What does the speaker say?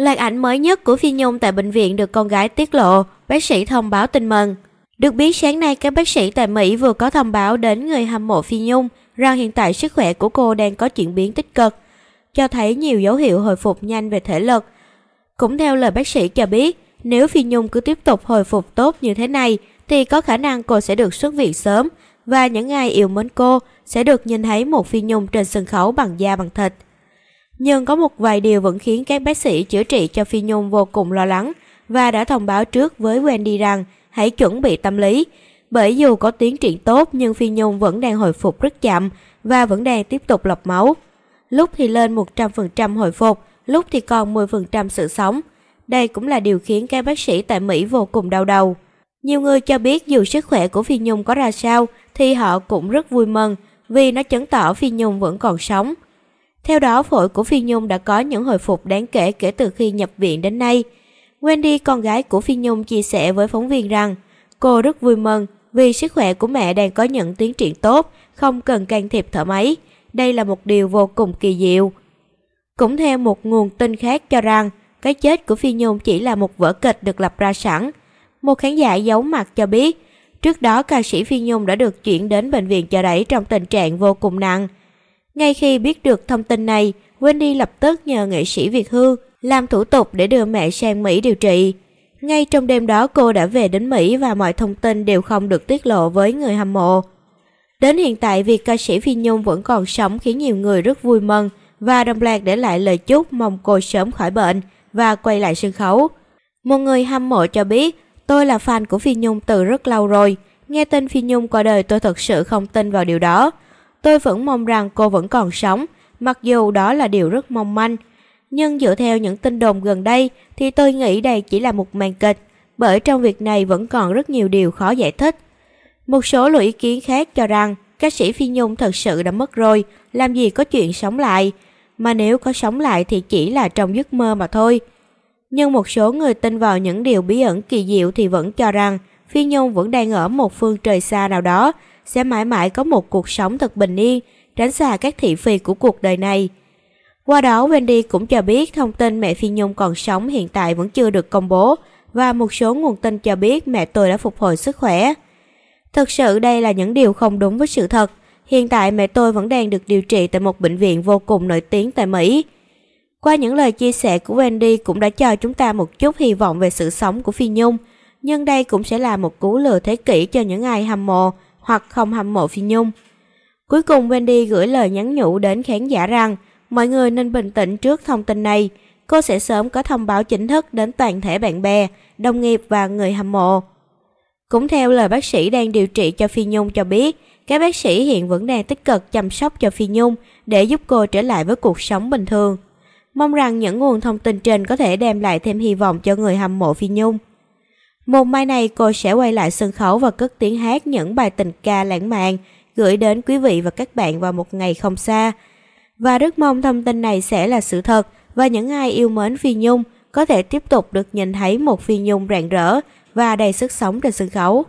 Loạt ảnh mới nhất của Phi Nhung tại bệnh viện được con gái tiết lộ, bác sĩ thông báo tin mừng. Được biết sáng nay các bác sĩ tại Mỹ vừa có thông báo đến người hâm mộ Phi Nhung rằng hiện tại sức khỏe của cô đang có chuyển biến tích cực, cho thấy nhiều dấu hiệu hồi phục nhanh về thể lực. Cũng theo lời bác sĩ cho biết, nếu Phi Nhung cứ tiếp tục hồi phục tốt như thế này thì có khả năng cô sẽ được xuất viện sớm và những ai yêu mến cô sẽ được nhìn thấy một Phi Nhung trên sân khấu bằng da bằng thịt. Nhưng có một vài điều vẫn khiến các bác sĩ chữa trị cho Phi Nhung vô cùng lo lắng và đã thông báo trước với Wendy rằng hãy chuẩn bị tâm lý. Bởi dù có tiến triển tốt nhưng Phi Nhung vẫn đang hồi phục rất chậm và vẫn đang tiếp tục lọc máu. Lúc thì lên 100% hồi phục, lúc thì còn 10% sự sống. Đây cũng là điều khiến các bác sĩ tại Mỹ vô cùng đau đầu. Nhiều người cho biết dù sức khỏe của Phi Nhung có ra sao thì họ cũng rất vui mừng vì nó chứng tỏ Phi Nhung vẫn còn sống. Theo đó, phổi của Phi Nhung đã có những hồi phục đáng kể kể từ khi nhập viện đến nay. Wendy, con gái của Phi Nhung, chia sẻ với phóng viên rằng cô rất vui mừng vì sức khỏe của mẹ đang có những tiến triển tốt, không cần can thiệp thở máy. Đây là một điều vô cùng kỳ diệu. Cũng theo một nguồn tin khác cho rằng, cái chết của Phi Nhung chỉ là một vở kịch được lập ra sẵn. Một khán giả giấu mặt cho biết, trước đó ca sĩ Phi Nhung đã được chuyển đến bệnh viện chợ đẩy trong tình trạng vô cùng nặng. Ngay khi biết được thông tin này, Wendy lập tức nhờ nghệ sĩ Việt Hương làm thủ tục để đưa mẹ sang Mỹ điều trị. Ngay trong đêm đó cô đã về đến Mỹ và mọi thông tin đều không được tiết lộ với người hâm mộ. Đến hiện tại việc ca sĩ Phi Nhung vẫn còn sống khiến nhiều người rất vui mừng và đồng loạt để lại lời chúc mong cô sớm khỏi bệnh và quay lại sân khấu. Một người hâm mộ cho biết, tôi là fan của Phi Nhung từ rất lâu rồi. Nghe tin Phi Nhung qua đời tôi thật sự không tin vào điều đó. Tôi vẫn mong rằng cô vẫn còn sống, mặc dù đó là điều rất mong manh. Nhưng dựa theo những tin đồn gần đây thì tôi nghĩ đây chỉ là một màn kịch, bởi trong việc này vẫn còn rất nhiều điều khó giải thích. Một số luận ý kiến khác cho rằng ca sĩ Phi Nhung thật sự đã mất rồi, làm gì có chuyện sống lại, mà nếu có sống lại thì chỉ là trong giấc mơ mà thôi. Nhưng một số người tin vào những điều bí ẩn kỳ diệu thì vẫn cho rằng Phi Nhung vẫn đang ở một phương trời xa nào đó, sẽ mãi mãi có một cuộc sống thật bình yên, tránh xa các thị phi của cuộc đời này. Qua đó, Wendy cũng cho biết thông tin mẹ Phi Nhung còn sống hiện tại vẫn chưa được công bố và một số nguồn tin cho biết mẹ tôi đã phục hồi sức khỏe. Thực sự đây là những điều không đúng với sự thật. Hiện tại mẹ tôi vẫn đang được điều trị tại một bệnh viện vô cùng nổi tiếng tại Mỹ. Qua những lời chia sẻ của Wendy cũng đã cho chúng ta một chút hy vọng về sự sống của Phi Nhung – nhưng đây cũng sẽ là một cú lừa thế kỷ cho những ai hâm mộ hoặc không hâm mộ Phi Nhung. Cuối cùng Wendy gửi lời nhắn nhủ đến khán giả rằng mọi người nên bình tĩnh trước thông tin này. Cô sẽ sớm có thông báo chính thức đến toàn thể bạn bè, đồng nghiệp và người hâm mộ. Cũng theo lời bác sĩ đang điều trị cho Phi Nhung cho biết, các bác sĩ hiện vẫn đang tích cực chăm sóc cho Phi Nhung để giúp cô trở lại với cuộc sống bình thường. Mong rằng những nguồn thông tin trên có thể đem lại thêm hy vọng cho người hâm mộ Phi Nhung. Một mai này cô sẽ quay lại sân khấu và cất tiếng hát những bài tình ca lãng mạn gửi đến quý vị và các bạn vào một ngày không xa. Và rất mong thông tin này sẽ là sự thật và những ai yêu mến Phi Nhung có thể tiếp tục được nhìn thấy một Phi Nhung rạng rỡ và đầy sức sống trên sân khấu.